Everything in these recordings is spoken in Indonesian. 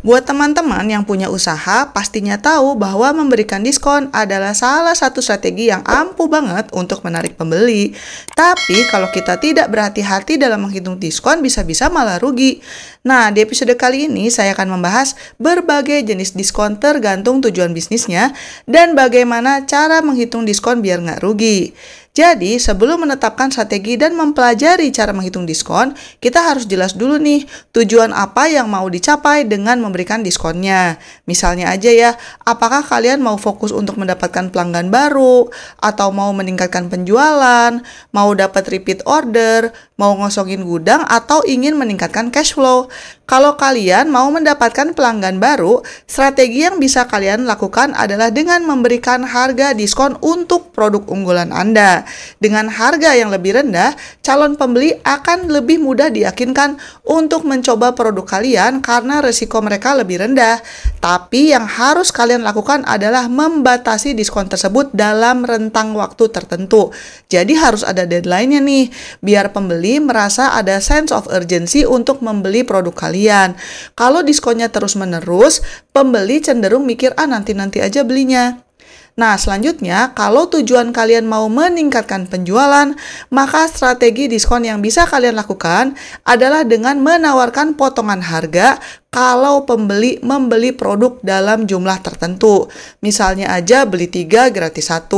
Buat teman-teman yang punya usaha, pastinya tahu bahwa memberikan diskon adalah salah satu strategi yang ampuh banget untuk menarik pembeli. Tapi kalau kita tidak berhati-hati dalam menghitung diskon, bisa-bisa malah rugi. Nah, di episode kali ini saya akan membahas berbagai jenis diskon tergantung tujuan bisnisnya dan bagaimana cara menghitung diskon biar nggak rugi. Jadi, sebelum menetapkan strategi dan mempelajari cara menghitung diskon, kita harus jelas dulu nih tujuan apa yang mau dicapai dengan memberikan diskonnya. Misalnya aja ya, apakah kalian mau fokus untuk mendapatkan pelanggan baru, atau mau meningkatkan penjualan, mau dapat repeat order, mau ngosongin gudang, atau ingin meningkatkan cash flow. Kalau kalian mau mendapatkan pelanggan baru, strategi yang bisa kalian lakukan adalah dengan memberikan harga diskon untuk produk unggulan Anda. Dengan harga yang lebih rendah, calon pembeli akan lebih mudah diyakinkan untuk mencoba produk kalian karena resiko mereka lebih rendah. Tapi yang harus kalian lakukan adalah membatasi diskon tersebut dalam rentang waktu tertentu. Jadi harus ada deadline-nya nih, biar pembeli merasa ada sense of urgency untuk membeli produk kalian. Kalau diskonnya terus-menerus, pembeli cenderung mikir, ah nanti-nanti aja belinya. Nah, selanjutnya, kalau tujuan kalian mau meningkatkan penjualan, maka strategi diskon yang bisa kalian lakukan adalah dengan menawarkan potongan harga kalau pembeli membeli produk dalam jumlah tertentu. Misalnya aja beli 3 gratis 1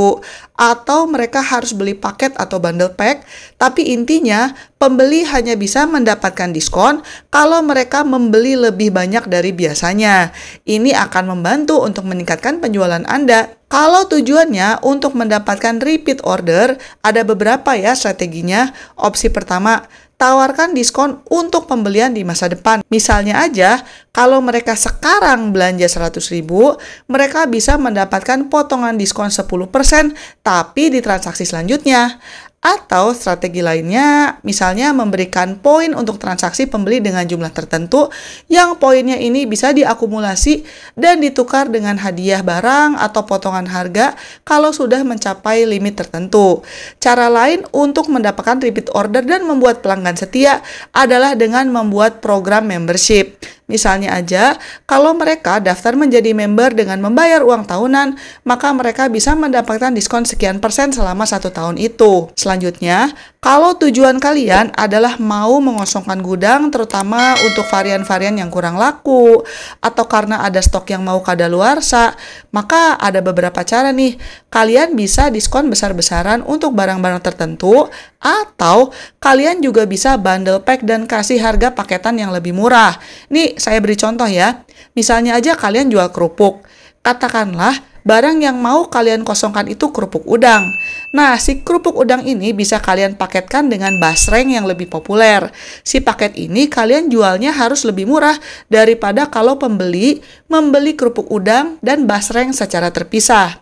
atau mereka harus beli paket atau bundle pack, tapi intinya pembeli hanya bisa mendapatkan diskon kalau mereka membeli lebih banyak dari biasanya. Ini akan membantu untuk meningkatkan penjualan Anda. Kalau tujuannya untuk mendapatkan repeat order, ada beberapa ya strateginya. Opsi pertama, tawarkan diskon untuk pembelian di masa depan. Misalnya aja, kalau mereka sekarang belanja seratus ribu, mereka bisa mendapatkan potongan diskon 10% tapi di transaksi selanjutnya. Atau strategi lainnya, misalnya memberikan poin untuk transaksi pembeli dengan jumlah tertentu yang poinnya ini bisa diakumulasi dan ditukar dengan hadiah barang atau potongan harga kalau sudah mencapai limit tertentu. Cara lain untuk mendapatkan repeat order dan membuat pelanggan setia adalah dengan membuat program membership. Misalnya aja, kalau mereka daftar menjadi member dengan membayar uang tahunan, maka mereka bisa mendapatkan diskon sekian persen selama satu tahun itu. Selanjutnya, kalau tujuan kalian adalah mau mengosongkan gudang, terutama untuk varian-varian yang kurang laku, atau karena ada stok yang mau kadaluarsa, maka ada beberapa cara nih. Kalian bisa diskon besar-besaran untuk barang-barang tertentu, atau kalian juga bisa bundle pack dan kasih harga paketan yang lebih murah. Nih, saya beri contoh ya. Misalnya aja kalian jual kerupuk. Katakanlah barang yang mau kalian kosongkan itu kerupuk udang. Nah, si kerupuk udang ini bisa kalian paketkan dengan basreng yang lebih populer. Si paket ini kalian jualnya harus lebih murah daripada kalau pembeli membeli kerupuk udang dan basreng secara terpisah.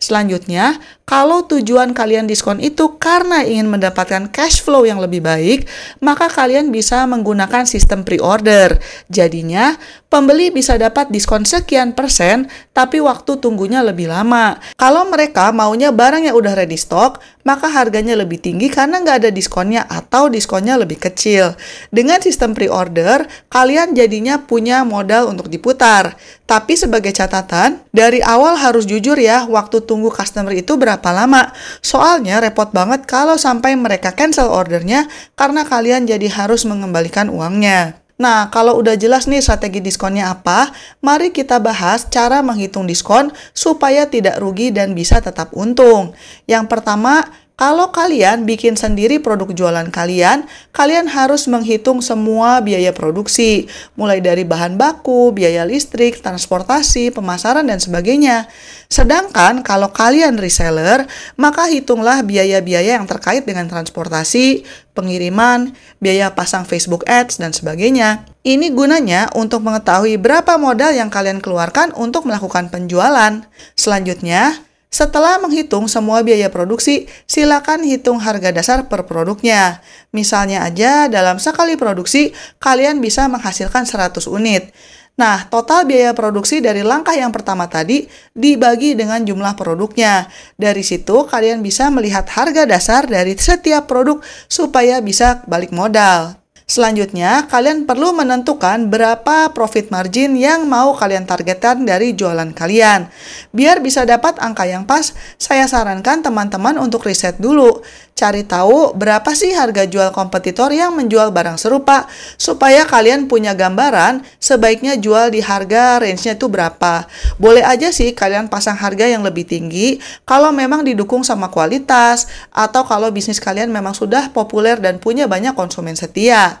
Selanjutnya, kalau tujuan kalian diskon itu karena ingin mendapatkan cash flow yang lebih baik, maka kalian bisa menggunakan sistem pre-order. Jadinya, pembeli bisa dapat diskon sekian persen, tapi waktu tunggunya lebih lama. Kalau mereka maunya barang yang udah ready stock, maka harganya lebih tinggi karena nggak ada diskonnya atau diskonnya lebih kecil. Dengan sistem pre-order, kalian jadinya punya modal untuk diputar. Tapi sebagai catatan, dari awal harus jujur ya, waktu tunggu customer itu berapa lama. Soalnya repot banget kalau sampai mereka cancel ordernya karena kalian jadi harus mengembalikan uangnya. Nah, kalau udah jelas nih strategi diskonnya apa, mari kita bahas cara menghitung diskon supaya tidak rugi dan bisa tetap untung. Yang pertama, kalau kalian bikin sendiri produk jualan kalian, kalian harus menghitung semua biaya produksi, mulai dari bahan baku, biaya listrik, transportasi, pemasaran, dan sebagainya. Sedangkan kalau kalian reseller, maka hitunglah biaya-biaya yang terkait dengan transportasi, pengiriman, biaya pasang Facebook Ads, dan sebagainya. Ini gunanya untuk mengetahui berapa modal yang kalian keluarkan untuk melakukan penjualan. Selanjutnya, setelah menghitung semua biaya produksi, silakan hitung harga dasar per produknya. Misalnya aja dalam sekali produksi, kalian bisa menghasilkan 100 unit. Nah, total biaya produksi dari langkah yang pertama tadi dibagi dengan jumlah produknya. Dari situ, kalian bisa melihat harga dasar dari setiap produk supaya bisa balik modal. Selanjutnya, kalian perlu menentukan berapa profit margin yang mau kalian targetkan dari jualan kalian. Biar bisa dapat angka yang pas, saya sarankan teman-teman untuk riset dulu. Cari tahu berapa sih harga jual kompetitor yang menjual barang serupa, supaya kalian punya gambaran sebaiknya jual di harga range-nya itu berapa. Boleh aja sih kalian pasang harga yang lebih tinggi kalau memang didukung sama kualitas atau kalau bisnis kalian memang sudah populer dan punya banyak konsumen setia.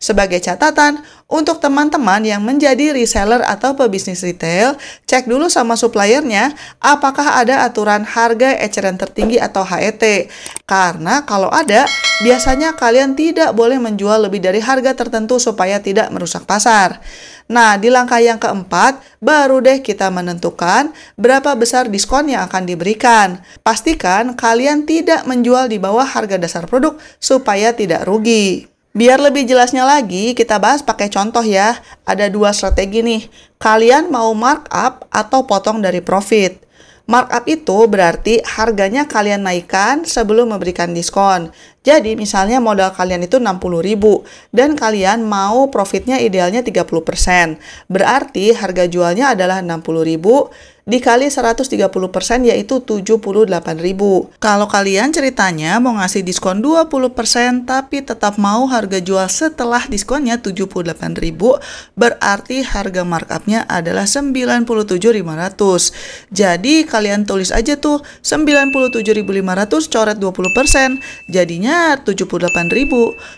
Sebagai catatan, untuk teman-teman yang menjadi reseller atau pebisnis retail, cek dulu sama suppliernya apakah ada aturan harga eceran tertinggi atau HET. Karena kalau ada, biasanya kalian tidak boleh menjual lebih dari harga tertentu supaya tidak merusak pasar. Nah, di langkah yang keempat, baru deh kita menentukan berapa besar diskon yang akan diberikan. Pastikan kalian tidak menjual di bawah harga dasar produk supaya tidak rugi. Biar lebih jelasnya lagi, kita bahas pakai contoh ya. Ada dua strategi nih. Kalian mau markup atau potong dari profit. Markup itu berarti harganya kalian naikkan sebelum memberikan diskon. Jadi misalnya modal kalian itu 60.000 dan kalian mau profitnya idealnya 30%. Berarti harga jualnya adalah 60.000 dikali 130% yaitu 78.000. Kalau kalian ceritanya mau ngasih diskon 20% tapi tetap mau harga jual setelah diskonnya 78.000, berarti harga markupnya adalah 97.500. Jadi kalian tulis aja tuh 97.500 coret 20%, jadinya 78.000.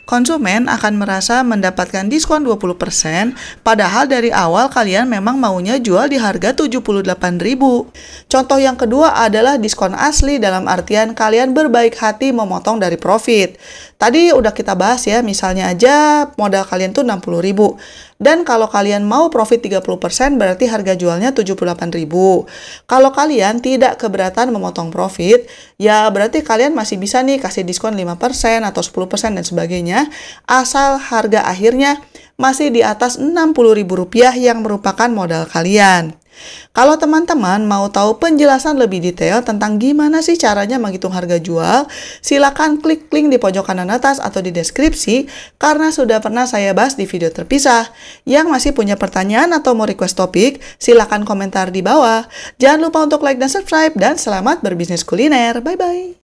Konsumen akan merasa mendapatkan diskon 20% padahal dari awal kalian memang maunya jual di harga 78 9.000. Contoh yang kedua adalah diskon asli dalam artian kalian berbaik hati memotong dari profit. Tadi udah kita bahas ya, misalnya aja modal kalian tuh 60.000. Dan kalau kalian mau profit 30% berarti harga jualnya 78.000. Kalau kalian tidak keberatan memotong profit, ya berarti kalian masih bisa nih kasih diskon 5% atau 10% dan sebagainya, asal harga akhirnya masih di atas Rp60.000 yang merupakan modal kalian. Kalau teman-teman mau tahu penjelasan lebih detail tentang gimana sih caranya menghitung harga jual, silakan klik link di pojok kanan atas atau di deskripsi karena sudah pernah saya bahas di video terpisah. Yang masih punya pertanyaan atau mau request topik, silakan komentar di bawah. Jangan lupa untuk like dan subscribe dan selamat berbisnis kuliner. Bye-bye.